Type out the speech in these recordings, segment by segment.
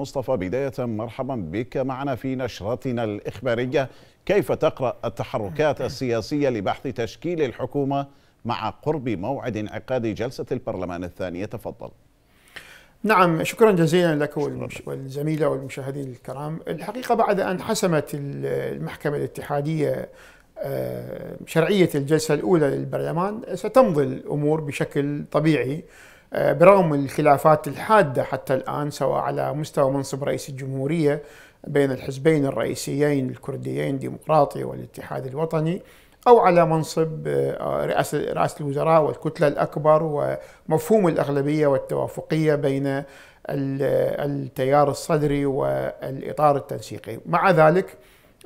مصطفى بداية مرحبا بك معنا في نشرتنا الإخبارية كيف تقرأ التحركات السياسية لبحث تشكيل الحكومة مع قرب موعد انعقاد جلسة البرلمان الثانية تفضل نعم شكرا جزيلا لك والزميلة والمشاهدين الكرام الحقيقة بعد أن حسمت المحكمة الاتحادية آه، شرعية الجلسة الأولى للبرلمان ستمضي الأمور بشكل طبيعي آه، برغم الخلافات الحادة حتى الآن سواء على مستوى منصب رئيس الجمهورية بين الحزبين الرئيسيين الكرديين ديمقراطي والاتحاد الوطني أو على منصب آه، رئاسة, رئاسة الوزراء والكتلة الأكبر ومفهوم الأغلبية والتوافقية بين التيار الصدري والإطار التنسيقي مع ذلك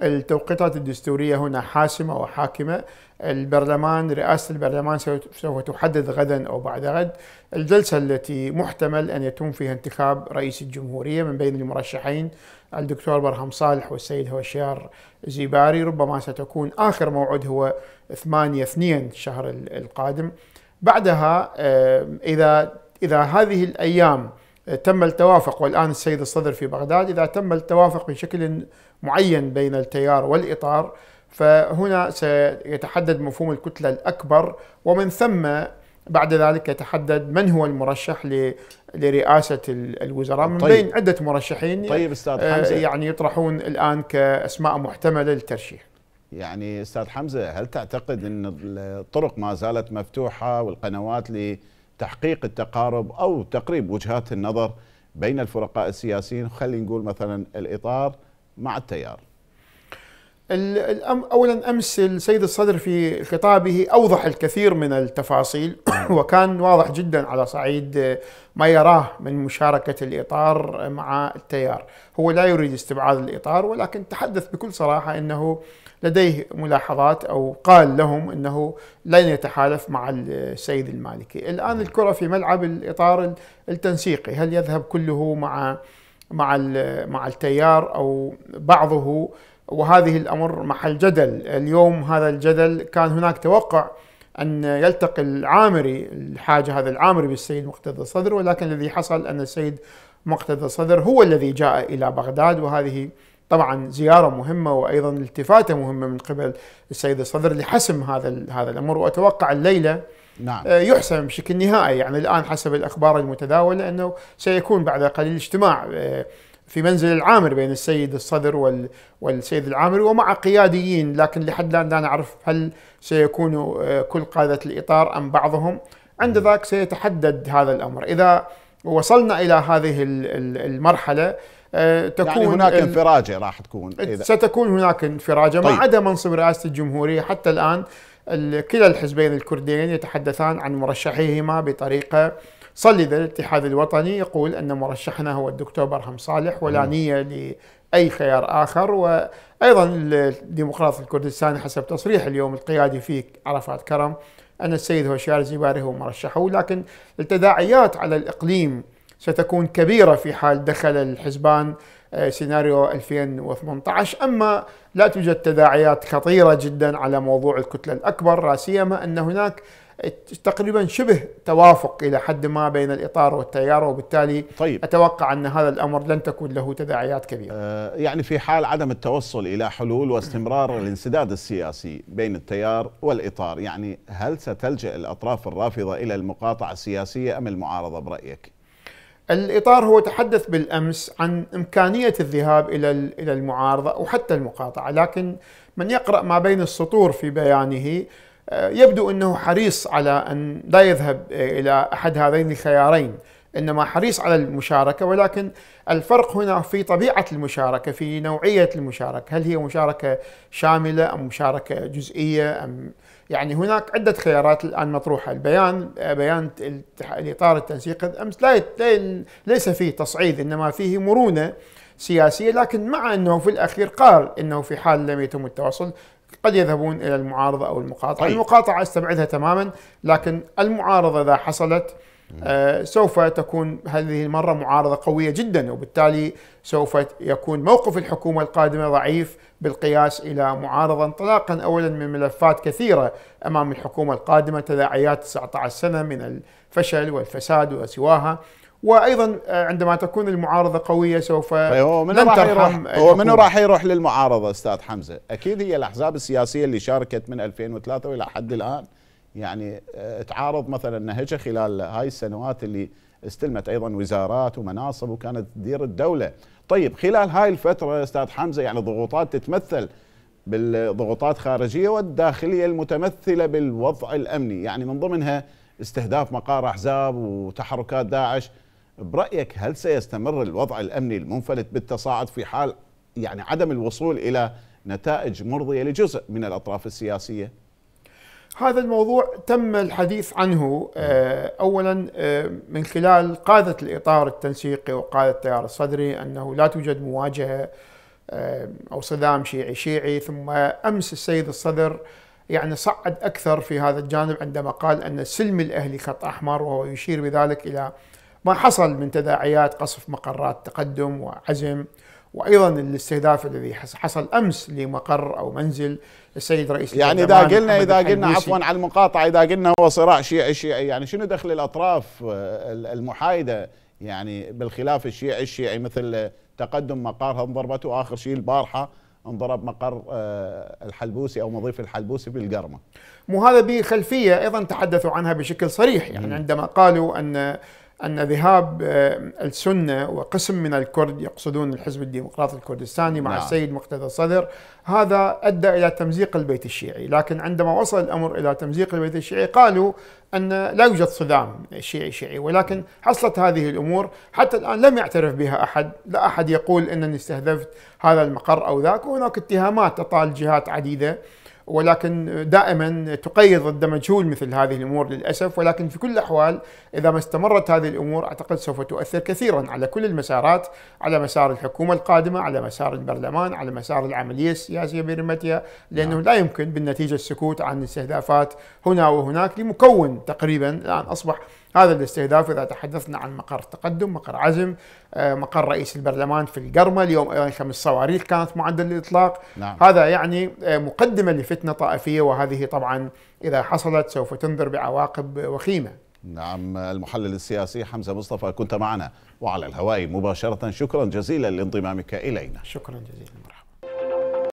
التوقيتات الدستورية هنا حاسمة وحاكمة البرلمان رئاسة البرلمان سوف تحدد غدا أو بعد غد الجلسة التي محتمل أن يتم فيها انتخاب رئيس الجمهورية من بين المرشحين الدكتور برهم صالح والسيد هوشيار زيباري ربما ستكون آخر موعد هو 8 2 الشهر القادم بعدها إذا إذا هذه الأيام تم التوافق والآن السيد الصدر في بغداد إذا تم التوافق بشكل معين بين التيار والإطار فهنا سيتحدد مفهوم الكتلة الأكبر ومن ثم بعد ذلك يتحدد من هو المرشح لرئاسة الوزراء من طيب. بين عدة مرشحين طيب أستاذ آه، حمزة يعني يطرحون الآن كأسماء محتملة للترشيح يعني أستاذ حمزة هل تعتقد أن الطرق ما زالت مفتوحة والقنوات تحقيق التقارب أو تقريب وجهات النظر بين الفرقاء السياسيين خلينا نقول مثلا الإطار مع التيار اولا امس السيد الصدر في خطابه اوضح الكثير من التفاصيل نعم. وكان واضح جدا على صعيد ما يراه من مشاركه الاطار مع التيار، هو لا يريد استبعاد الاطار ولكن تحدث بكل صراحه انه لديه ملاحظات أو قال لهم أنه لن يتحالف مع السيد المالكي الآن الكرة في ملعب الإطار التنسيقي هل يذهب كله مع مع مع التيار أو بعضه وهذه الأمر محل جدل اليوم هذا الجدل كان هناك توقع أن يلتقي العامري الحاجة هذا العامري بالسيد مقتدى الصدر ولكن الذي حصل أن السيد مقتدى الصدر هو الذي جاء إلى بغداد وهذه طبعا زياره مهمه وايضا التفاته مهمه من قبل السيد الصدر لحسم هذا هذا الامر واتوقع الليله نعم. آه، يحسم بشكل نهائي يعني الان حسب الاخبار المتداوله انه سيكون بعد قليل اجتماع آه، في منزل العامر بين السيد الصدر والسيد العامر ومع قياديين لكن لحد الان لا نعرف هل سيكون آه، كل قاده الاطار ام بعضهم عند ذاك سيتحدد هذا الامر اذا وصلنا الى هذه المرحله آه، تكون يعني هناك انفراجه راح تكون إذا ستكون هناك انفراجه طيب. ما عدا منصب رئاسه الجمهوريه حتى الان كلا الحزبين الكرديين يتحدثان عن مرشحيهما بطريقه صلدة الاتحاد الوطني يقول أن مرشحنا هو الدكتور برهم صالح ولا نية لأي خيار آخر وأيضا الديمقراط الكردستاني حسب تصريح اليوم القيادي في عرفات كرم أن السيد هوشيار زيباري هو مرشحه لكن التداعيات على الإقليم ستكون كبيرة في حال دخل الحزبان آه، سيناريو 2018 أما لا توجد تداعيات خطيرة جدا على موضوع الكتلة الأكبر لا سيما أن هناك تقريبا شبه توافق الى حد ما بين الاطار والتيار وبالتالي طيب. اتوقع ان هذا الامر لن تكون له تداعيات كبيره. آه يعني في حال عدم التوصل الى حلول واستمرار الانسداد السياسي بين التيار والاطار، يعني هل ستلجا الاطراف الرافضه الى المقاطعه السياسيه ام المعارضه برايك؟ الإطار هو تحدث بالأمس عن إمكانية الذهاب إلى إلى المعارضة أو حتى المقاطعة لكن من يقرأ ما بين السطور في بيانه آه، يبدو أنه حريص على أن لا يذهب إلى أحد هذين الخيارين انما حريص على المشاركه ولكن الفرق هنا في طبيعه المشاركه في نوعيه المشاركه، هل هي مشاركه شامله ام مشاركه جزئيه ام يعني هناك عده خيارات الان مطروحه، البيان بيان الاطار التنسيق امس لا ليس فيه تصعيد انما فيه مرونه سياسيه لكن مع انه في الاخير قال انه في حال لم يتم التواصل قد يذهبون الى المعارضه او المقاطعه، طيب. المقاطعه استبعدها تماما لكن المعارضه اذا حصلت آه، سوف تكون هذه المرة معارضة قوية جدا وبالتالي سوف يكون موقف الحكومة القادمة ضعيف بالقياس إلى معارضة انطلاقا أولا من ملفات كثيرة أمام الحكومة القادمة تداعيات 19 سنة من الفشل والفساد وسواها وايضا آه، عندما تكون المعارضه قويه سوف هو من راح ترحم هو منو راح يروح للمعارضه استاذ حمزه؟ اكيد هي الاحزاب السياسيه اللي شاركت من 2003 والى حد الان يعني آه، تعارض مثلا نهجها خلال هاي السنوات اللي استلمت ايضا وزارات ومناصب وكانت تدير الدوله. طيب خلال هاي الفتره استاذ حمزه يعني ضغوطات تتمثل بالضغوطات خارجيه والداخليه المتمثله بالوضع الامني، يعني من ضمنها استهداف مقار احزاب وتحركات داعش. برايك هل سيستمر الوضع الامني المنفلت بالتصاعد في حال يعني عدم الوصول الى نتائج مرضيه لجزء من الاطراف السياسيه؟ هذا الموضوع تم الحديث عنه آه، اولا آه، من خلال قاده الاطار التنسيقي وقاده التيار الصدري انه لا توجد مواجهه آه، او صدام شيعي شيعي ثم امس السيد الصدر يعني صعد اكثر في هذا الجانب عندما قال ان السلم الاهلي خط احمر وهو يشير بذلك الى ما حصل من تداعيات قصف مقرات تقدم وعزم وايضا الاستهداف الذي حصل امس لمقر او منزل السيد رئيس يعني اذا قلنا اذا قلنا عفوا على المقاطعه اذا قلنا هو صراع شيعي شيعي يعني شنو دخل الاطراف آه، المحايده يعني بالخلاف الشيعي الشيعي مثل تقدم مقرها انضربته واخر شيء البارحه انضرب مقر آه، الحلبوسي او مضيف الحلبوسي بالقرمه. مو هذا بخلفيه ايضا تحدثوا عنها بشكل صريح يعني عندما قالوا ان أن ذهاب آه، السنة وقسم من الكرد يقصدون الحزب الديمقراطي الكردستاني مع نعم. السيد مقتدى الصدر هذا أدى إلى تمزيق البيت الشيعي لكن عندما وصل الأمر إلى تمزيق البيت الشيعي قالوا أن لا يوجد صدام شيعي شيعي ولكن حصلت هذه الأمور حتى الآن لم يعترف بها أحد لا أحد يقول أنني استهدفت هذا المقر أو ذاك وهناك اتهامات تطال جهات عديدة ولكن دائما تقيض ضد مجهول مثل هذه الامور للاسف ولكن في كل الاحوال اذا ما استمرت هذه الامور اعتقد سوف تؤثر كثيرا على كل المسارات على مسار الحكومه القادمه على مسار البرلمان على مسار العمليه السياسيه برمتها لانه لا يمكن بالنتيجه السكوت عن استهدافات هنا وهناك لمكون تقريبا الان اصبح هذا الاستهداف اذا تحدثنا عن مقر تقدم، مقر عزم، آه، مقر رئيس البرلمان في القرمه، اليوم ايضا خمس صواريخ كانت معدل للاطلاق، نعم. هذا يعني آه، مقدمه لفتنه طائفيه وهذه طبعا اذا حصلت سوف تنذر بعواقب وخيمه. نعم المحلل السياسي حمزه مصطفى كنت معنا وعلى الهواء مباشره شكرا جزيلا لانضمامك الينا. شكرا جزيلا مرحبا.